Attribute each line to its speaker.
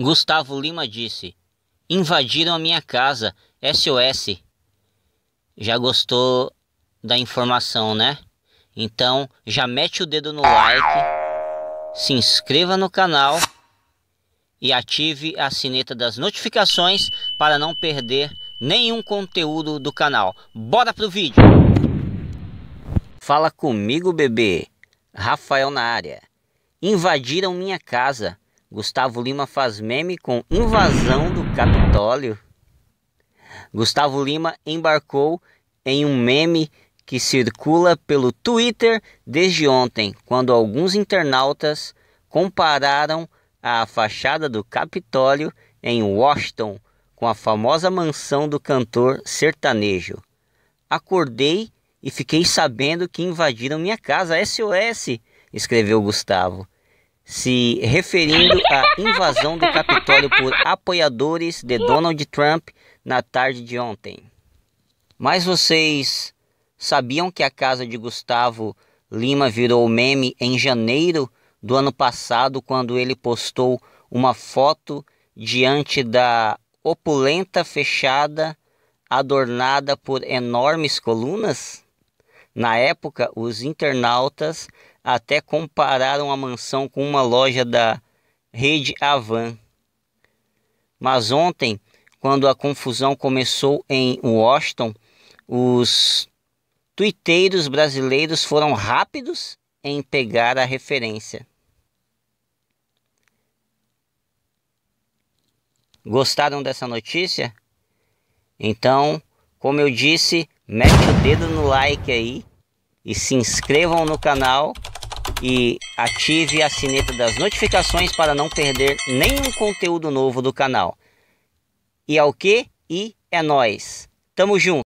Speaker 1: Gustavo Lima disse: Invadiram a minha casa, SOS. Já gostou da informação, né? Então já mete o dedo no like, se inscreva no canal e ative a sineta das notificações para não perder nenhum conteúdo do canal. Bora pro vídeo! Fala comigo, bebê. Rafael na área. Invadiram minha casa. Gustavo Lima faz meme com invasão do Capitólio. Gustavo Lima embarcou em um meme que circula pelo Twitter desde ontem, quando alguns internautas compararam a fachada do Capitólio em Washington com a famosa mansão do cantor sertanejo. Acordei e fiquei sabendo que invadiram minha casa SOS, escreveu Gustavo se referindo à invasão do Capitólio por apoiadores de Donald Trump na tarde de ontem. Mas vocês sabiam que a casa de Gustavo Lima virou meme em janeiro do ano passado, quando ele postou uma foto diante da opulenta fechada adornada por enormes colunas? Na época, os internautas até compararam a mansão com uma loja da rede Avan. Mas ontem, quando a confusão começou em Washington, os tuiteiros brasileiros foram rápidos em pegar a referência. Gostaram dessa notícia? Então, como eu disse, mete o dedo no like aí e se inscrevam no canal e ative a sineta das notificações para não perder nenhum conteúdo novo do canal. E ao é que? E é nós. Tamo junto.